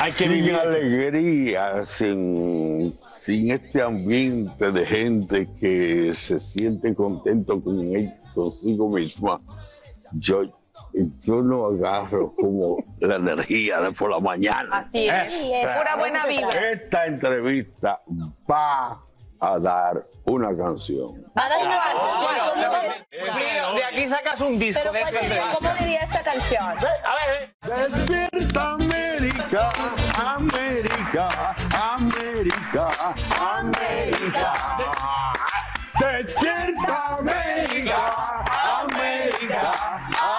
Hay que sin alegría, sin, este ambiente de gente que se siente contento con él, consigo misma. Yo, yo no agarro como la energía de por la mañana. Así es, pura buena vida. Esta entrevista va a dar una canción. a dar una canción? Ah, de aquí sacas un disco. de este ¿cómo diría esta canción? A a ver. Despierta América, América, América, América. Despierta América, América,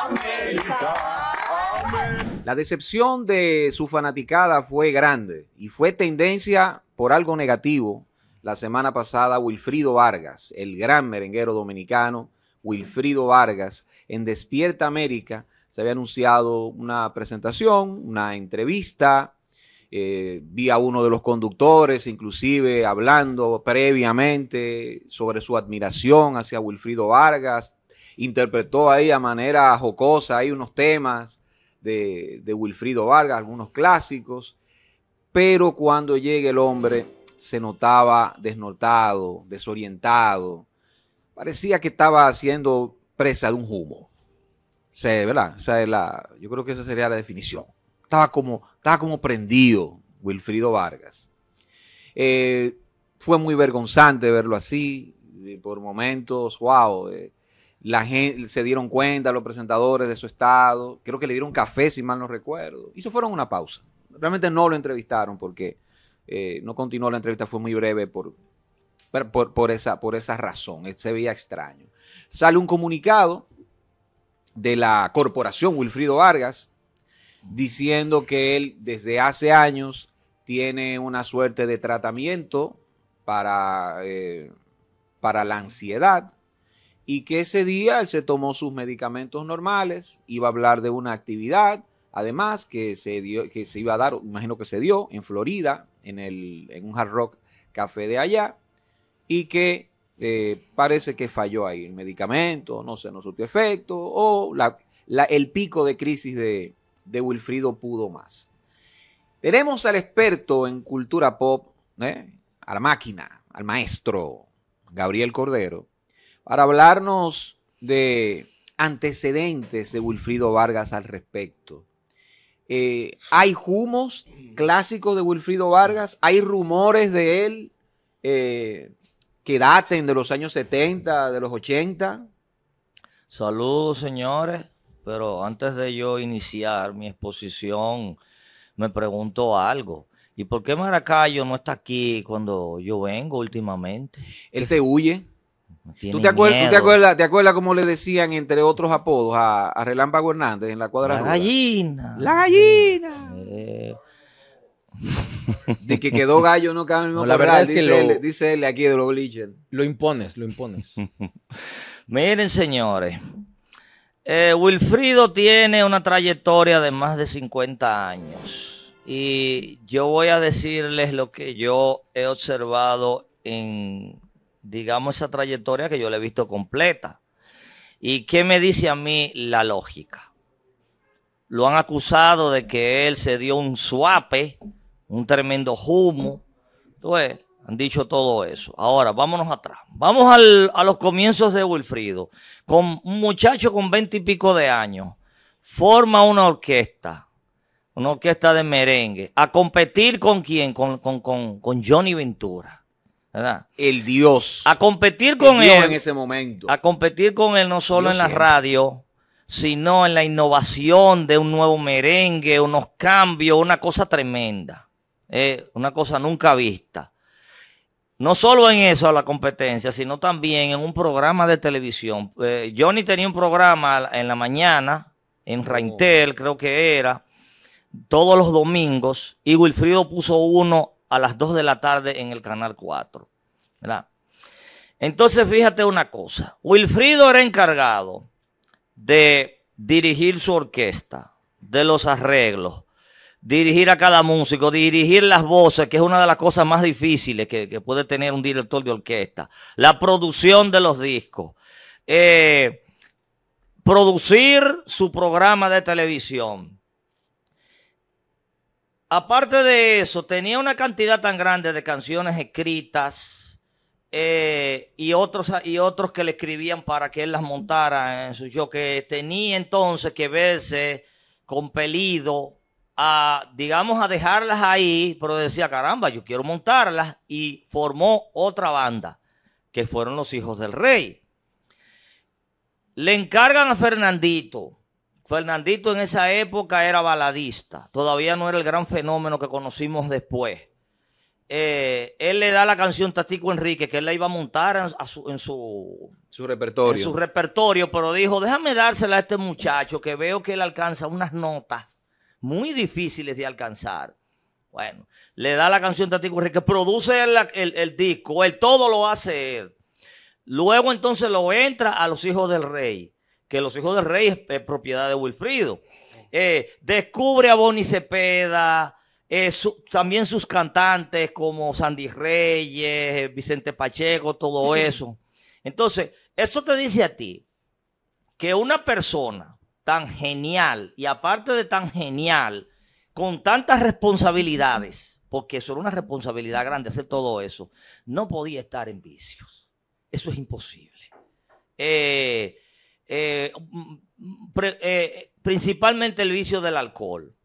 América. La decepción de su fanaticada fue grande y fue tendencia por algo negativo la semana pasada Wilfrido Vargas, el gran merenguero dominicano, Wilfrido Vargas, en Despierta América se había anunciado una presentación, una entrevista. Eh, vi a uno de los conductores, inclusive hablando previamente sobre su admiración hacia Wilfrido Vargas. Interpretó ahí a manera jocosa unos temas de, de Wilfrido Vargas, algunos clásicos. Pero cuando llega el hombre se notaba desnortado, desorientado. Parecía que estaba siendo presa de un humo. ¿verdad? la, yo creo que esa sería la definición. Estaba como, estaba como prendido Wilfrido Vargas. Eh, fue muy vergonzante verlo así, eh, por momentos, wow. Eh, la gente se dieron cuenta, los presentadores de su estado, creo que le dieron café, si mal no recuerdo, y se fueron una pausa. Realmente no lo entrevistaron porque eh, no continuó la entrevista, fue muy breve por, por, esa, por razón. Eh, se veía extraño. Sale un comunicado de la corporación Wilfrido Vargas diciendo que él desde hace años tiene una suerte de tratamiento para, eh, para la ansiedad y que ese día él se tomó sus medicamentos normales, iba a hablar de una actividad, además que se, dio, que se iba a dar, imagino que se dio en Florida, en, un hard rock café de allá y que eh, parece que falló ahí el medicamento, no sé, no surtió efecto o el pico de crisis de, Wilfrido pudo más. Tenemos al experto en cultura pop, ¿eh? a la máquina, al maestro Gabriel Cordero, para hablarnos de antecedentes de Wilfrido Vargas al respecto. Eh, hay humos clásicos de Wilfrido Vargas, hay rumores de él eh, que daten de los años 70, de los 80. Saludos, señores, pero antes de yo iniciar mi exposición, me pregunto algo. ¿Y por qué Maracayo no está aquí cuando yo vengo últimamente? Él te huye. ¿Tú te, acuerdas, cómo le decían, entre otros apodos, a, a Relámpago Hernández en la cuadra? La gallina. La gallina. Eh. De que quedó gallo, no cabe La verdad es que dice, él, aquí de los glitches. Lo impones, lo impones. Miren, señores. Eh, Wilfrido tiene una trayectoria de más de 50 años. Y yo voy a decirles lo que yo he observado en digamos, esa trayectoria que yo le he visto completa. ¿Y qué me dice a mí la lógica? Lo han acusado de que él se dio un suape, un tremendo humo. Entonces, han dicho todo eso. Ahora, vámonos atrás. Vamos a los comienzos de Wilfrido. Con un muchacho con veinte y pico de años, forma una orquesta, una orquesta de merengue, a competir con quién? con, con, con Johnny Ventura. El Dios. A competir con él. en ese momento. A competir con él no solo en la radio, sino en la innovación de un nuevo merengue, unos cambios, una cosa tremenda. Eh, una cosa nunca vista. No solo en eso a la competencia, sino también en un programa de televisión. Eh, Johnny tenía un programa en la mañana, en oh. Raintel creo que era, todos los domingos, y Wilfrido puso uno a las 2 de la tarde en el canal 4. Entonces, fíjate una cosa. Wilfrido era encargado de dirigir su orquesta, de los arreglos, dirigir a cada músico, dirigir las voces, que es una de las cosas más difíciles que, puede tener un director de orquesta, la producción de los discos, eh, producir su programa de televisión, Aparte de eso, tenía una cantidad tan grande de canciones escritas eh, y, otros, y otros que le escribían para que él las montara en su show, que tenía entonces que verse compelido a, digamos, a dejarlas ahí, pero decía, caramba, yo quiero montarlas, y formó otra banda, que fueron los hijos del rey. Le encargan a Fernandito Fernandito en esa época era baladista, todavía no era el gran fenómeno que conocimos después. Eh, él le da la canción Tatico Enrique, que él la iba a montar en, su, repertorio. su repertorio, pero dijo, déjame dársela a este muchacho, que veo que él alcanza unas notas muy difíciles de alcanzar. Bueno, le da la canción Tatico Enrique, produce el, el disco, él todo lo hace él. Luego entonces lo entra a los hijos del rey que los hijos del rey es, propiedad de Wilfrido. Eh, descubre a Bonnie Cepeda, eh, también sus cantantes como Sandy Reyes, eh, Vicente Pacheco, todo eso. Entonces, eso te dice a ti que una persona tan genial y aparte de tan genial, con tantas responsabilidades, porque eso era una responsabilidad grande hacer todo eso, no podía estar en vicios. Eso es imposible. Eh, eh, mm, eh, principalmente el vicio del alcohol.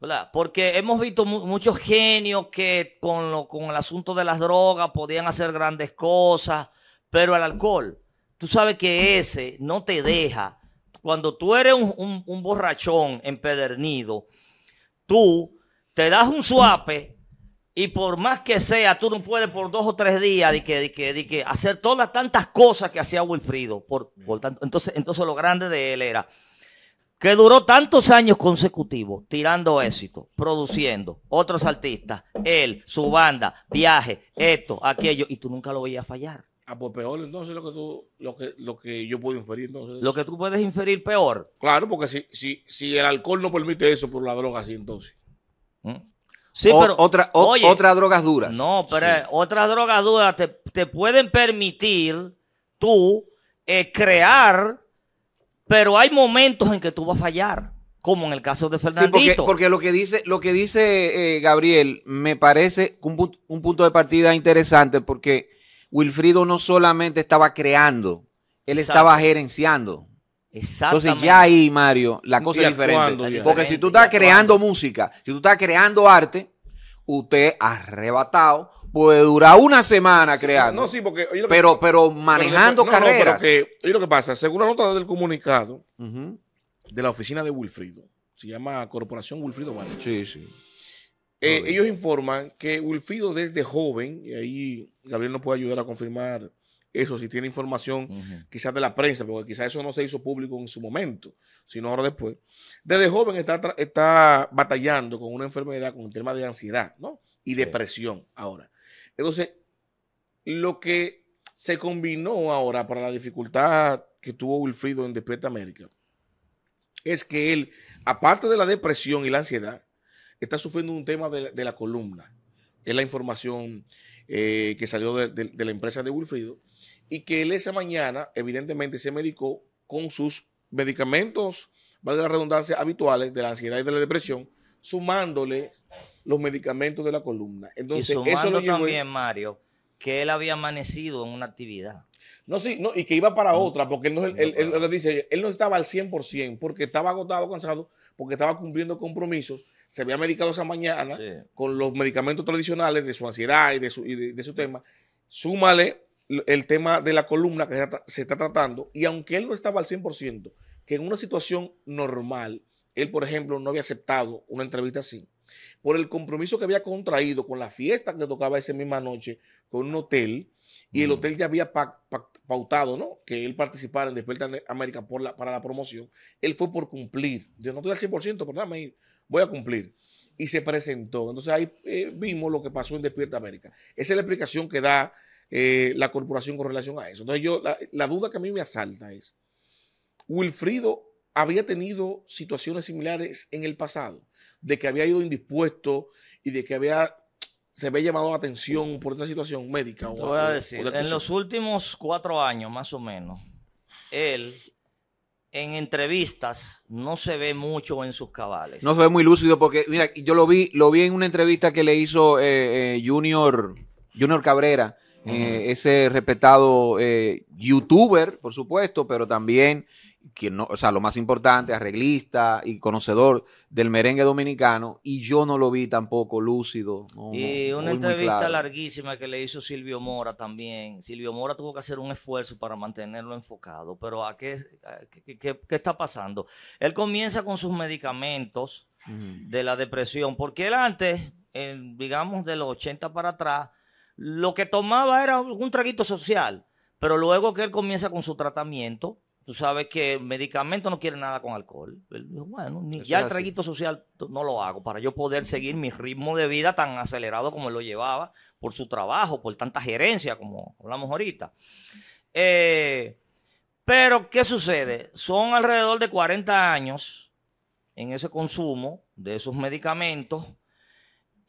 ¿verdad? Porque hemos visto muchos genios que con, lo, con el asunto de las drogas podían hacer grandes cosas, pero el alcohol, tú sabes que ese no te deja. Cuando tú eres un, un borrachón empedernido, tú te das un suape y por más que sea, tú no puedes por dos o tres días de que, que, de hacer todas tantas cosas que hacía Wilfrido. Por, tanto, entonces, entonces lo grande de él era que duró tantos años consecutivos tirando éxito, produciendo otros artistas, él, su banda, viaje, esto, aquello, y tú nunca lo veías fallar. Ah, pues peor entonces lo que lo lo que yo puedo inferir entonces. Lo que tú puedes inferir peor. Claro, porque si, si, si el alcohol no permite eso, por la droga sí entonces. ¿Mm? Sí, otra, otras drogas duras. No, pero otras drogas duras te, pueden permitir tú eh, crear, pero hay momentos en que tú vas a fallar, como en el caso de Fernandito. porque, lo que dice, lo que dice eh, Gabriel me parece un, punto de partida interesante porque Wilfrido no solamente estaba creando, él estaba gerenciando. Entonces ya ahí, Mario, la cosa es diferente. Porque si tú estás creando música, si tú estás creando arte, usted arrebatado puede durar una semana creando. No, sí, porque... pero, pero manejando carreras. lo que pasa, según la nota del comunicado de la oficina de Wilfrido, se llama Corporación Wilfrido Vargas. Sí, sí. Eh, ellos informan que Wilfrido desde joven, y ahí Gabriel nos puede ayudar a confirmar eso, si tiene información quizás de la prensa, porque quizás eso no se hizo público en su momento, sino ahora después. Desde joven está, está batallando con una enfermedad, con un tema de ansiedad, ¿no? Y depresión ahora. Entonces, lo que se combinó ahora para la dificultad que tuvo Wilfrido en Despierta América es que él, aparte de la depresión y la ansiedad, está sufriendo un tema de, la columna. Es la información eh, que salió de, la empresa de Wilfrido y que él esa mañana, evidentemente, se medicó con sus medicamentos, valga la redundancia, habituales de la ansiedad y de la depresión, sumándole los medicamentos de la columna. Entonces, y eso lo también, Mario, que él había amanecido en una actividad. No, sí, no, y que iba para mm. otra, porque él, no, él, él, dice, él no estaba al 100%, porque estaba agotado, cansado, porque estaba cumpliendo compromisos, se había medicado esa mañana con los medicamentos tradicionales de su ansiedad y de su, y de su tema. Súmale el tema de la columna que se está tratando, y aunque él no estaba al 100%, que en una situación normal, él, por ejemplo, no había aceptado una entrevista así, por el compromiso que había contraído con la fiesta que le tocaba esa misma noche con un hotel, y el mm. hotel ya había pautado, ¿no? Que él participara en Despierta América para la promoción, él fue por cumplir. Yo no estoy al 100%, pero voy a cumplir. Y se presentó. Entonces ahí eh, vimos lo que pasó en Despierta América. Esa es la explicación que da eh, la corporación con relación a eso. Entonces yo, la, duda que a mí me asalta es, Wilfrido había tenido situaciones similares en el pasado, de que había ido indispuesto y de que había se había llamado atención por una situación médica. o, en los últimos cuatro años más o menos, él en entrevistas no se ve mucho en sus cabales. No se ve muy lúcido porque, mira, yo lo vi, lo vi en una entrevista que le hizo eh, eh, Junior, Junior Cabrera eh, ese respetado eh, youtuber, por supuesto, pero también, quien no, o sea, lo más importante, arreglista y conocedor del merengue dominicano, y yo no lo vi tampoco lúcido. y una entrevista larguísima que le hizo Silvio Mora también. Silvio Mora tuvo que hacer un esfuerzo para mantenerlo enfocado, pero ¿a qué, está pasando? Él comienza con sus medicamentos de la depresión, porque él antes, digamos, de los 80 para atrás, lo que tomaba era un traguito social, pero luego que él comienza con su tratamiento, tú sabes que el medicamento no quiere nada con alcohol. Él dijo, bueno, ni, ya el traguito social no lo hago para yo poder seguir mi ritmo de vida tan acelerado como lo llevaba por su trabajo, por tanta gerencia como hablamos ahorita. Eh, pero, ¿qué sucede? Son alrededor de 40 años en ese consumo de esos medicamentos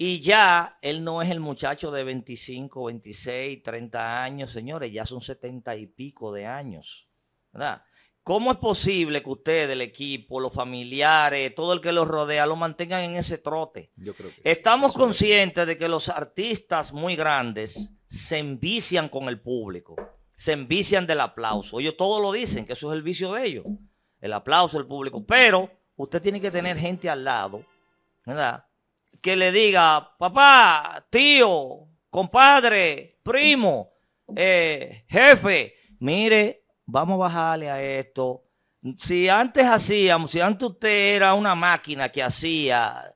y ya él no es el muchacho de 25, 26, 30 años, señores, ya son 70 y pico de años. ¿Verdad? ¿Cómo es posible que usted, el equipo, los familiares, todo el que los rodea, lo mantengan en ese trote? Yo creo Estamos conscientes de que los artistas muy grandes se envician con el público, se envician del aplauso. Ellos todos lo dicen, que eso es el vicio de ellos, el aplauso del público. Pero usted tiene que tener gente al lado, ¿verdad? que le diga, papá, tío, compadre, primo, eh, jefe, mire, vamos a bajarle a esto. Si antes hacíamos, si antes usted era una máquina que hacía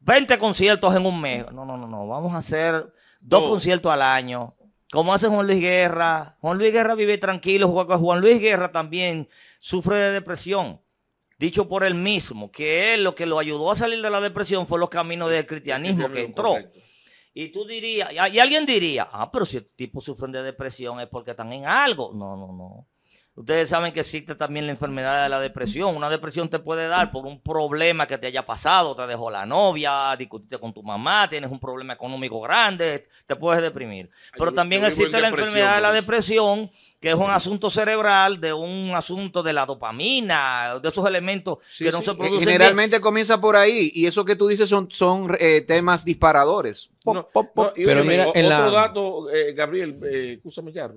20 eh, conciertos en un mes, no, no, no, no, vamos a hacer dos conciertos al año. Como hace Juan Luis Guerra. Juan Luis Guerra vive tranquilo, Juan Luis Guerra también sufre de depresión dicho por él mismo, que él lo que lo ayudó a salir de la depresión fue los caminos del cristianismo que entró. Y tú dirías, y alguien diría, ah, pero si el tipo sufre de depresión es porque están en algo. No, no, no. Ustedes saben que existe también la enfermedad de la depresión. Una depresión te puede dar por un problema que te haya pasado, te dejó la novia, discutiste con tu mamá, tienes un problema económico grande, te puedes deprimir. Pero también existe la enfermedad de la pues. depresión, que es un asunto cerebral, de un asunto de la dopamina, de esos elementos que no se eh, producen. Generalmente comienza por ahí y eso que tú dices son, son eh, temas disparadores. Pero mira, otro dato, eh, Gabriel, escúchame ya,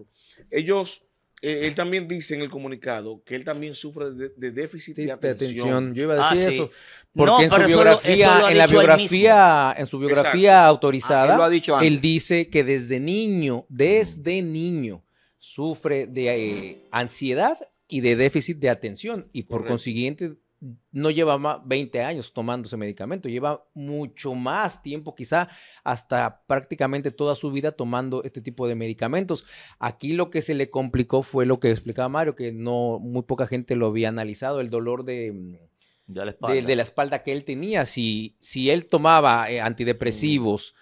ellos eh, él también dice en el comunicado que él también sufre de, déficit de, atención. Yo iba a ah, decir eso. Porque en su biografía, en la biografía, en su biografía ah, autorizada, él, dice que desde niño, desde mm. niño, sufre de eh, ansiedad y de déficit de atención. Y por consiguiente no lleva 20 años tomando ese medicamento, lleva mucho más tiempo, quizá hasta prácticamente toda su vida tomando este tipo de medicamentos. Aquí lo que se le complicó fue lo que explicaba Mario, que no muy poca gente lo había analizado, el dolor de, mm, de, la, espalda. que él tenía. Si, si él tomaba eh, antidepresivos,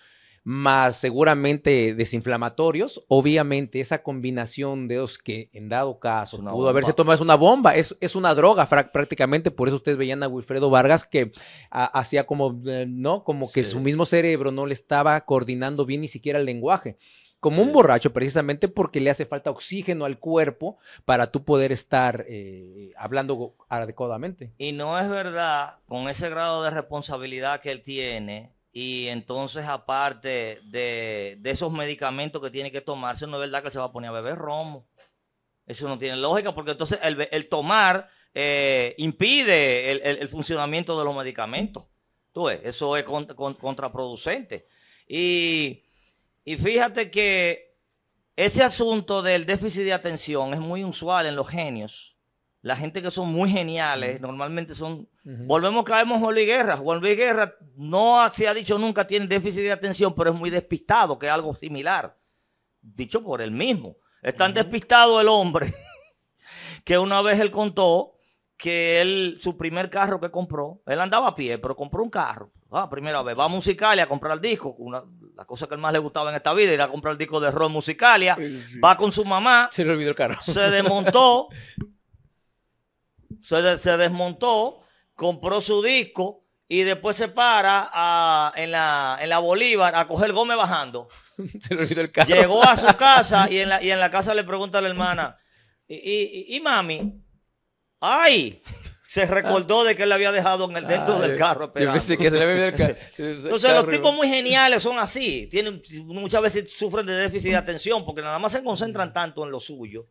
más seguramente desinflamatorios, obviamente esa combinación de dos que en dado caso pudo haberse tomado es una bomba, es, una droga prácticamente, por eso ustedes veían a Wilfredo Vargas que hacía como, eh, ¿no? Como que su mismo cerebro no le estaba coordinando bien ni siquiera el lenguaje como un borracho precisamente porque le hace falta oxígeno al cuerpo para tú poder estar eh, hablando adecuadamente. Y no es verdad, con ese grado de responsabilidad que él tiene, y entonces, aparte de, esos medicamentos que tiene que tomarse, no es verdad que se va a poner a beber romo. Eso no tiene lógica, porque entonces el, tomar eh, impide el, funcionamiento de los medicamentos. Tú ves, eso es contraproducente. Y, y fíjate que ese asunto del déficit de atención es muy usual en los genios. La gente que son muy geniales, normalmente son Volvemos, caemos Juan Luis Guerra. Juan Luis Guerra no se ha dicho nunca tiene déficit de atención, pero es muy despistado, que es algo similar. Dicho por él mismo. Es tan despistado el hombre que una vez él contó que él, su primer carro que compró, él andaba a pie, pero compró un carro. Ah, primera vez, va a Musicalia a comprar el disco. Una, la cosa que más le gustaba en esta vida era comprar el disco de rock Musicalia. Va con su mamá. Se le olvidó el carro. Se desmontó. se desmontó compró su disco y después se para ah, en, la, Bolívar a coger Gómez bajando. se le el carro. Llegó a su casa y en la, casa le pregunta a la hermana, y, mami, ay, se recordó de que él le había dejado en el, dentro del carro. Entonces, los tipos muy geniales son así. Tienen, muchas veces sufren de déficit de atención porque nada más se concentran tanto en lo suyo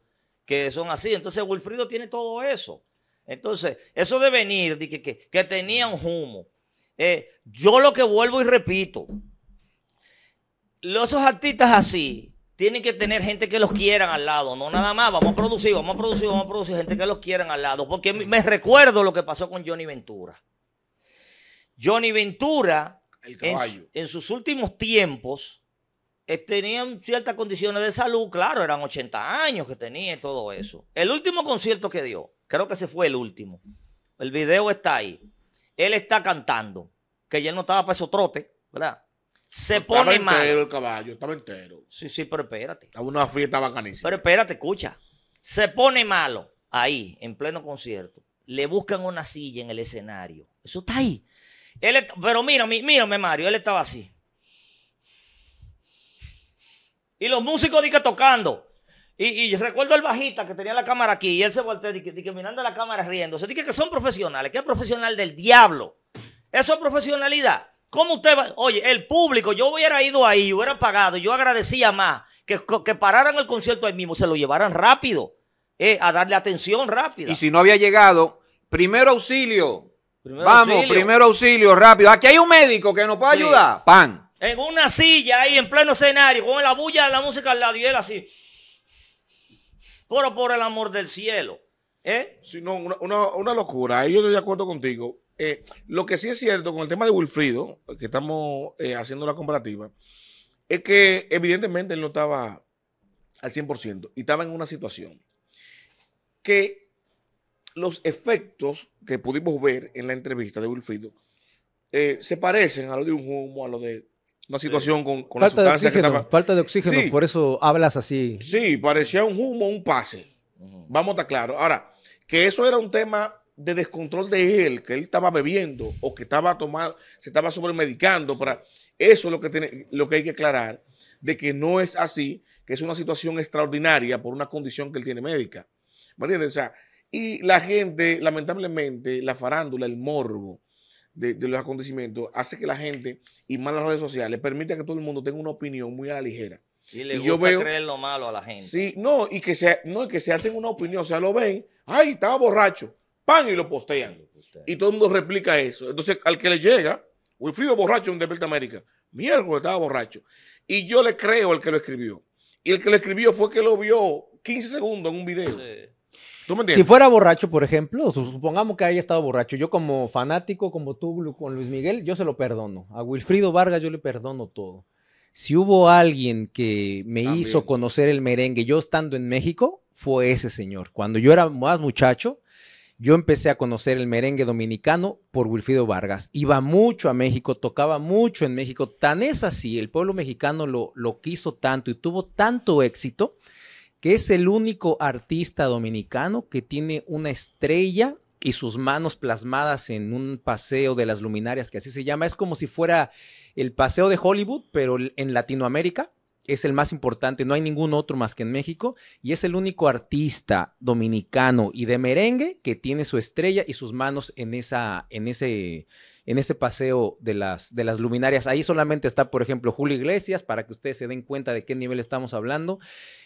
que son así. Entonces, Wilfrido tiene todo eso. Entonces, eso de venir, que, tenían humo. Eh, yo lo que vuelvo y repito, esos artistas así tienen que tener gente que los quieran al lado, no nada más, vamos a producir, vamos a producir, vamos a producir, gente que los quieran al lado, porque me recuerdo lo que pasó con Johnny Ventura. Johnny Ventura, en, sus últimos tiempos, eh, tenían ciertas condiciones de salud, claro, eran 80 años que tenía y todo eso. El último concierto que dio, Creo que se fue el último. El video está ahí. Él está cantando, que ya no estaba para esos trote. ¿verdad? Se pone mal. Estaba entero el caballo, estaba entero. Sí, sí, pero espérate. Estaba una fiesta bacanísima. Pero espérate, escucha. Se pone malo ahí, en pleno concierto. Le buscan una silla en el escenario. Eso está ahí. Él pero mírame, mírame, Mario, él estaba así. Y los músicos que tocando. Y, recuerdo al bajista que tenía la cámara aquí y él se volteó y que mirando la cámara riendo. Se dice que son profesionales, que profesional del diablo. Eso es profesionalidad. ¿Cómo usted va? Oye, el público, yo hubiera ido ahí, hubiera pagado, yo agradecía más que, que pararan el concierto ahí mismo, se lo llevaran rápido, eh, a darle atención rápida. Y si no había llegado, primero auxilio. Vamos, primero auxilio, rápido. Aquí hay un médico que nos puede ayudar. Pan. En una silla ahí, en pleno escenario, con la bulla de la música al lado y él así por el amor del cielo. ¿eh? Sí, no, una, locura. yo estoy de acuerdo contigo. Eh, lo que sí es cierto con el tema de Wilfrido, que estamos eh, haciendo la comparativa, es que evidentemente él no estaba al 100% y estaba en una situación que los efectos que pudimos ver en la entrevista de Wilfrido eh, se parecen a lo de un humo, a lo de una situación con, la sustancia que estaba... Falta de oxígeno, por eso hablas así. Sí, parecía un humo, un pase. Vamos a estar Ahora, que eso era un tema de descontrol de él, que él estaba bebiendo o que estaba tomando, se estaba sobremedicando. Para, eso es lo que, tiene, lo que hay que aclarar, de que no es así, que es una situación extraordinaria por una condición que él tiene médica. ¿Me entiendes? O sea, y la gente, lamentablemente, la farándula, el morbo, de, los acontecimientos hace que la gente, y más las redes sociales, permite que todo el mundo tenga una opinión muy a la ligera. Y le y gusta yo veo, creer lo malo a la gente. Sí, no, y que se, no, y que se hacen una opinión, o sea, lo ven, ay, estaba borracho, pan, y lo postean. Y, todo el mundo replica eso. Entonces, al que le llega, Wilfrido borracho en Deporte América, miércoles estaba borracho. Y yo le creo al que lo escribió. Y el que lo escribió fue que lo vio 15 segundos en un video. Sí si fuera borracho, por ejemplo, supongamos que haya estado borracho, yo como fanático, como tú con Luis Miguel, yo se lo perdono. A Wilfrido Vargas yo le perdono todo. Si hubo alguien que me hizo conocer el merengue, yo estando en México, fue ese señor. Cuando yo era más muchacho, yo empecé a conocer el merengue dominicano por Wilfrido Vargas. Iba mucho a México, tocaba mucho en México. Tan es así, el pueblo mexicano lo quiso tanto y tuvo tanto éxito que es el único artista dominicano que tiene una estrella y sus manos plasmadas en un paseo de las luminarias, que así se llama. Es como si fuera el paseo de Hollywood, pero en Latinoamérica es el más importante, no hay ningún otro más que en México, y es el único artista dominicano y de merengue que tiene su estrella y sus manos en, esa, en ese en ese paseo de las, de las luminarias. Ahí solamente está, por ejemplo, Julio Iglesias, para que ustedes se den cuenta de qué nivel estamos hablando.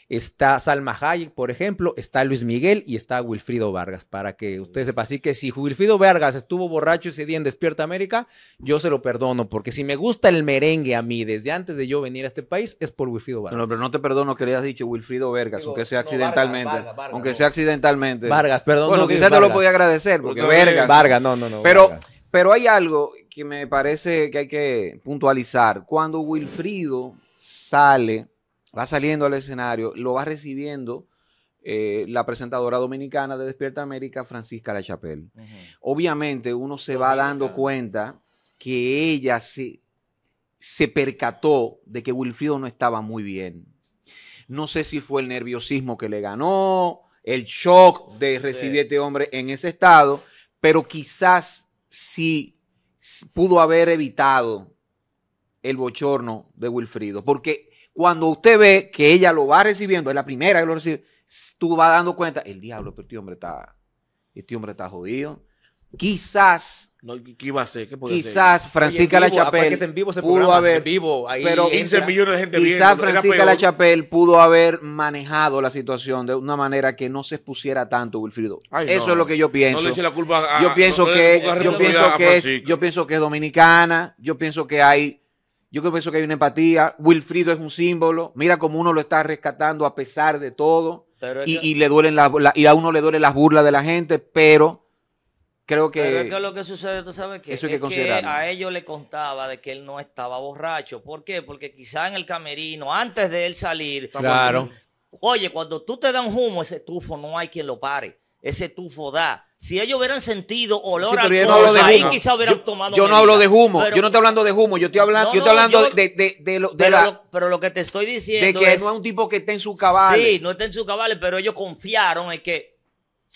Está Salma Hayek, por ejemplo, está Luis Miguel y está Wilfrido Vargas, para que ustedes sepan. Así que si Wilfrido Vargas estuvo borracho ese día en Despierta América, yo se lo perdono, porque si me gusta el merengue a mí desde antes de yo venir a este país, es por Wilfrido Vargas. No, pero no te perdono que le hayas dicho Wilfrido Vargas, aunque sea accidentalmente. aunque sea accidentalmente. Vargas, perdón. Bueno, quizás te lo podía agradecer, porque Vargas. Vargas, no, no, no. Pero pero hay algo que me parece que hay que puntualizar. Cuando Wilfrido sale, va saliendo al escenario, lo va recibiendo eh, la presentadora dominicana de Despierta América, Francisca La Chapelle. Obviamente uno se va dando cuenta que ella se, se percató de que Wilfrido no estaba muy bien. No sé si fue el nerviosismo que le ganó, el shock de recibir a este hombre en ese estado, pero quizás si pudo haber evitado el bochorno de Wilfrido. Porque cuando usted ve que ella lo va recibiendo, es la primera que lo recibe, tú vas dando cuenta, el diablo, pero este hombre está, este hombre está jodido. Quizás ¿Qué iba a hacer? quizás Francisca Lachapel pudo haber. 15 millones de gente Quizás Francisca La pudo haber manejado la situación de una manera que no se expusiera tanto, Wilfrido. Eso es lo que yo pienso. yo pienso que, pienso que es, dominicana, yo pienso que hay yo pienso que hay una empatía. Wilfrido es un símbolo. Mira cómo uno lo está rescatando a pesar de todo. y, le duelen la, y a uno le duelen las burlas de la gente, pero creo que. es lo que sucede, tú sabes que, a ellos le contaba de que él no estaba borracho. ¿Por qué? Porque quizás en el camerino, antes de él salir. Claro. oye, cuando tú te dan humo, ese tufo no hay quien lo pare. Ese tufo da. Si ellos hubieran sentido olor al ahí quizás hubieran tomado. Yo no hablo de humo, yo no estoy hablando de humo, yo estoy hablando, estoy hablando de, pero, lo, que te estoy diciendo. De que no es un tipo que esté en su caballo. Sí, no está en su caballo, pero ellos confiaron en que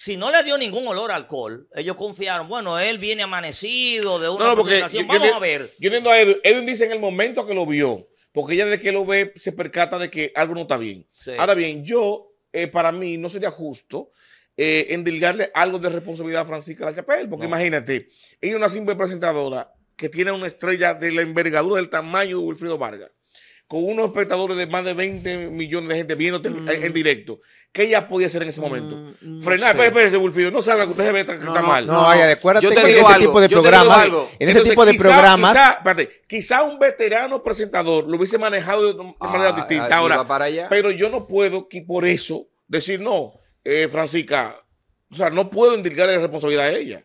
si no le dio ningún olor a alcohol, ellos confiaron, bueno, él viene amanecido de una no, vamos a ver. Yo entiendo a Edwin, Edwin dice en el momento que lo vio, porque ella desde que lo ve se percata de que algo no está bien. Ahora bien, yo, eh, para mí, no sería justo eh, endilgarle algo de responsabilidad a Francisca Lachapel, porque imagínate, ella es una simple presentadora que tiene una estrella de la envergadura del tamaño de Wilfrido Vargas con unos espectadores de más de 20 millones de gente viéndote en, mm. directo, ¿qué ella podía hacer en ese mm, momento? Mm, no Frenar, espérese, espérese, no salga que usted se ve que está mal. No, vaya, acuérdate que en ese tipo de programas, en ese tipo de programas. Quizá, espérate, quizá un veterano presentador lo hubiese manejado de manera ah, distinta. Ah, Ahora, pero yo no puedo que por eso decir no, eh, Francisca, o sea, no puedo indicarle responsabilidad a ella.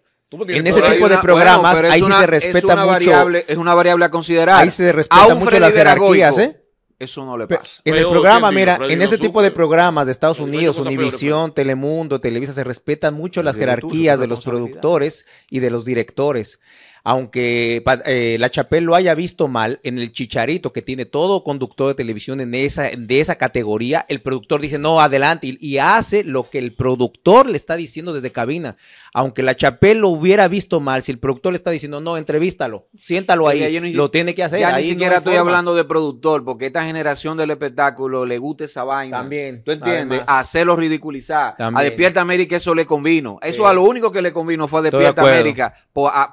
En ese tipo de programas, ahí sí se respeta es mucho. es una variable a considerar. Ahí se respeta mucho las jerarquías, ¿eh? Eso no le pasa. En el programa, mira, en ese tipo de programas de Estados Unidos, Univisión, Telemundo, Televisa, se respetan mucho las jerarquías de los productores y de los directores aunque eh, La Chapelle lo haya visto mal, en el Chicharito, que tiene todo conductor de televisión en esa, de esa categoría, el productor dice, no, adelante, y, hace lo que el productor le está diciendo desde cabina. Aunque La Chapelle lo hubiera visto mal, si el productor le está diciendo, no, entrevístalo, siéntalo ahí, lo tiene que hacer. Ya ni siquiera estoy hablando de productor, porque esta generación del espectáculo le gusta esa vaina. También. ¿Tú entiendes? Hacerlo ridiculizar. A Despierta América eso le convino. Eso a lo único que le convino fue a Despierta América.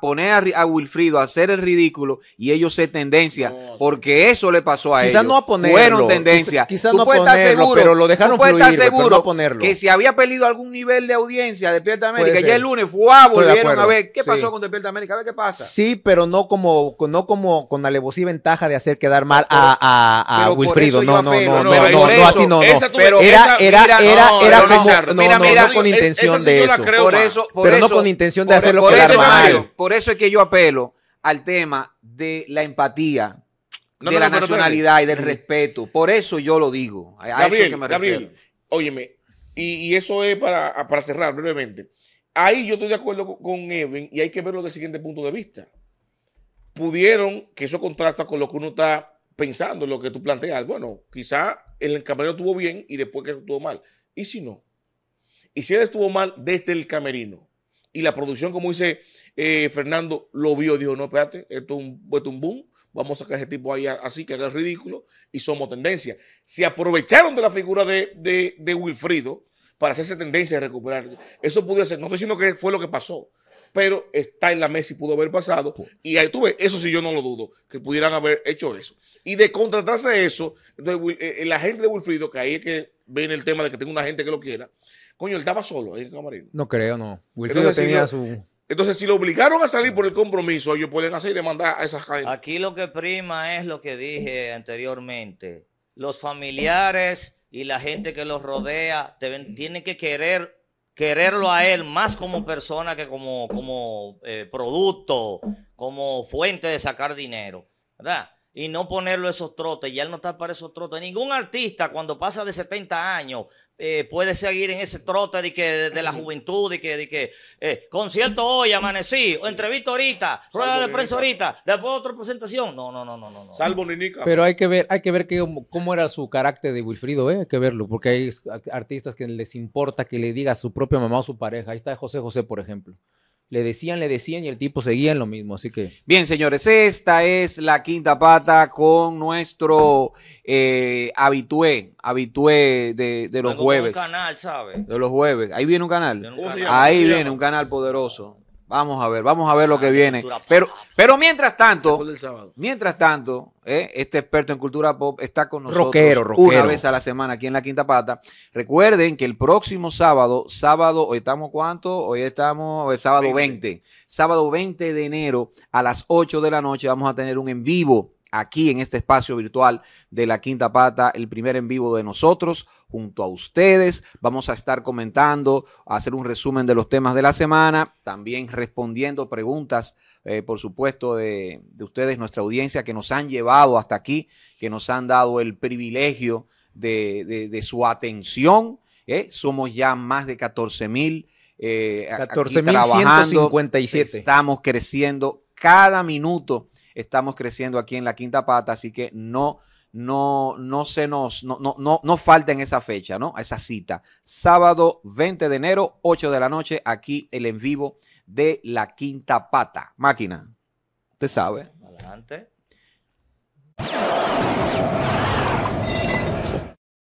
poner a Wilfrido a hacer el ridículo y ellos se tendencia, porque eso le pasó a él. ellos. Quizás no a ponerlo. Fueron tendencia. Quizás no puedes ponerlo, pero lo dejaron fluir, estar seguro pero no ponerlo. que si había perdido algún nivel de audiencia de Despierta América, ya el lunes fue a volvieron a ver qué pasó con Despierta América, a ver qué pasa. Sí, pero no como no como con alevosía y ventaja de hacer quedar mal a, a, a Wilfrido. No, no, no, no, no, no, no, así no, no. Pero era, era, era, era como, no, no, no, con intención de eso. Por eso, pero no con intención de hacerlo quedar mal. Por eso es que yo al tema de la empatía, de la nacionalidad y del respeto. Por eso yo lo digo. A eso que me refiero. óyeme, y, eso es para, cerrar brevemente. Ahí yo estoy de acuerdo con, Even y hay que verlo desde el siguiente punto de vista. Pudieron, que eso contrasta con lo que uno está pensando, lo que tú planteas. Bueno, quizá el camerino estuvo bien y después que estuvo mal. ¿Y si no? Y si él estuvo mal desde el camerino y la producción, como dice eh, Fernando lo vio y dijo, no, espérate, esto es un, boom, vamos a sacar ese tipo ahí así, que era ridículo, y somos tendencia. Se aprovecharon de la figura de, Wilfrido para hacerse tendencia y recuperar. Eso pudo ser, no estoy diciendo que fue lo que pasó, pero está en la mesa y pudo haber pasado. Pues. Y ahí tú ves, eso sí yo no lo dudo, que pudieran haber hecho eso. Y de contratarse eso, entonces, eh, la gente de Wilfrido, que ahí es que viene el tema de que tengo una gente que lo quiera, coño, él estaba solo en el No creo, no. Wilfrido tenía su... Entonces, si lo obligaron a salir por el compromiso, ellos pueden hacer y demandar a esas cadenas. Aquí lo que prima es lo que dije anteriormente. Los familiares y la gente que los rodea tienen que querer quererlo a él más como persona que como, como eh, producto, como fuente de sacar dinero, ¿verdad? Y no ponerlo esos trotes, ya él no está para esos trotes. Ningún artista cuando pasa de 70 años eh, puede seguir en ese trote de, que, de, la juventud, y que, de que eh, concierto hoy, amanecí, o entrevista ahorita, rueda de prensa ahorita, después otra presentación. No, no, no, no, no. Salvo Ninica. Pero hay que ver, hay que ver que, cómo era su carácter de Wilfrido, ¿eh? hay que verlo, porque hay artistas que les importa que le diga a su propia mamá o su pareja. Ahí está José José, por ejemplo. Le decían, le decían y el tipo seguía en lo mismo, así que... Bien, señores, esta es la quinta pata con nuestro eh, habitué, habitué de, los jueves. un canal, ¿sabes? De los jueves. Ahí Viene un canal. Ahí viene un canal poderoso. Vamos a ver, vamos a ver lo que viene. Pero, pero mientras tanto, mientras tanto, eh, este experto en cultura pop está con nosotros una vez a la semana aquí en la Quinta Pata. Recuerden que el próximo sábado, sábado, hoy estamos cuánto? Hoy estamos el sábado 20. 20. Sábado 20 de enero a las 8 de la noche vamos a tener un en vivo aquí en este espacio virtual de la Quinta Pata, el primer en vivo de nosotros, junto a ustedes. Vamos a estar comentando, a hacer un resumen de los temas de la semana, también respondiendo preguntas, eh, por supuesto, de, ustedes, nuestra audiencia, que nos han llevado hasta aquí, que nos han dado el privilegio de, su atención. ¿eh? Somos ya más de 14 mil. Eh, Estamos creciendo cada minuto estamos creciendo aquí en la quinta pata, así que no no, no se nos, no, no, no, no esa fecha, ¿no? esa cita. Sábado 20 de enero, 8 de la noche, aquí el en vivo de La Quinta Pata. Máquina, usted sabe. Adelante.